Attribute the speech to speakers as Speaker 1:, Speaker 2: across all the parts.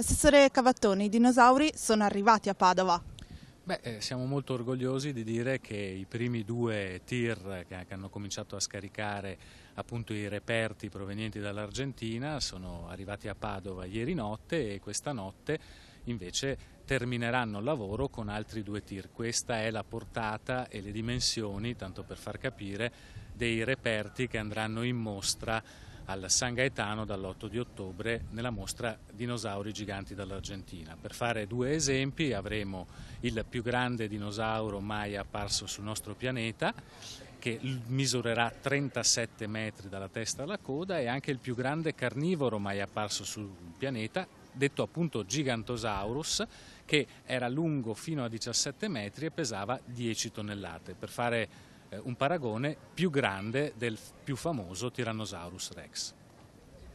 Speaker 1: Assessore Cavattoni, i dinosauri sono arrivati a Padova.
Speaker 2: Beh, eh, siamo molto orgogliosi di dire che i primi due tir che hanno cominciato a scaricare appunto, i reperti provenienti dall'Argentina sono arrivati a Padova ieri notte e questa notte invece termineranno il lavoro con altri due tir. Questa è la portata e le dimensioni, tanto per far capire, dei reperti che andranno in mostra al San Gaetano dall'8 di ottobre nella mostra Dinosauri giganti dall'Argentina. Per fare due esempi avremo il più grande dinosauro mai apparso sul nostro pianeta che misurerà 37 metri dalla testa alla coda e anche il più grande carnivoro mai apparso sul pianeta detto appunto Gigantosaurus, che era lungo fino a 17 metri e pesava 10 tonnellate. Per fare eh, un paragone più grande del più famoso Tyrannosaurus rex.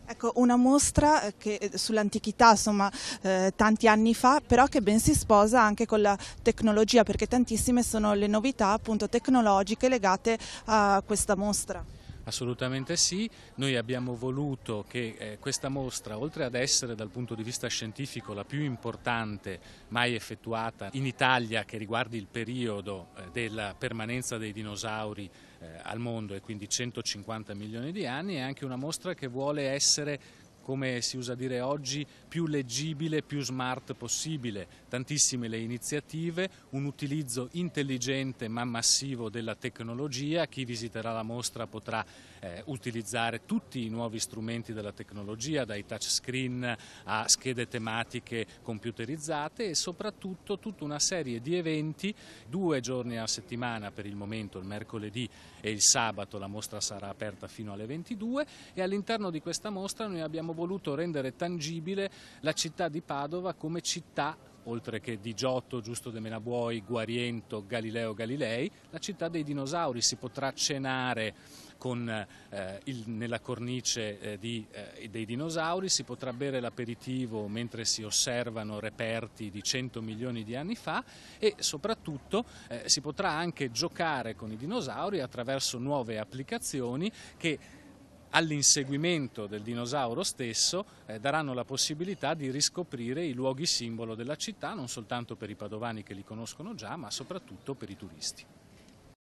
Speaker 1: Ecco, una mostra eh, eh, sull'antichità, insomma, eh, tanti anni fa, però che ben si sposa anche con la tecnologia, perché tantissime sono le novità appunto tecnologiche legate a questa mostra.
Speaker 2: Assolutamente sì, noi abbiamo voluto che eh, questa mostra, oltre ad essere dal punto di vista scientifico la più importante mai effettuata in Italia che riguardi il periodo eh, della permanenza dei dinosauri eh, al mondo e quindi 150 milioni di anni, è anche una mostra che vuole essere come si usa dire oggi, più leggibile, più smart possibile. Tantissime le iniziative, un utilizzo intelligente ma massivo della tecnologia, chi visiterà la mostra potrà eh, utilizzare tutti i nuovi strumenti della tecnologia, dai touchscreen a schede tematiche computerizzate e soprattutto tutta una serie di eventi, due giorni a settimana per il momento, il mercoledì e il sabato, la mostra sarà aperta fino alle 22 e all'interno di questa mostra noi abbiamo voluto rendere tangibile la città di Padova come città oltre che di Giotto, Giusto de Menabuoi, Guariento, Galileo Galilei, la città dei dinosauri. Si potrà cenare con, eh, il, nella cornice eh, di, eh, dei dinosauri, si potrà bere l'aperitivo mentre si osservano reperti di 100 milioni di anni fa e soprattutto eh, si potrà anche giocare con i dinosauri attraverso nuove applicazioni che all'inseguimento del dinosauro stesso eh, daranno la possibilità di riscoprire i luoghi simbolo della città, non soltanto per i padovani che li conoscono già, ma soprattutto per i turisti.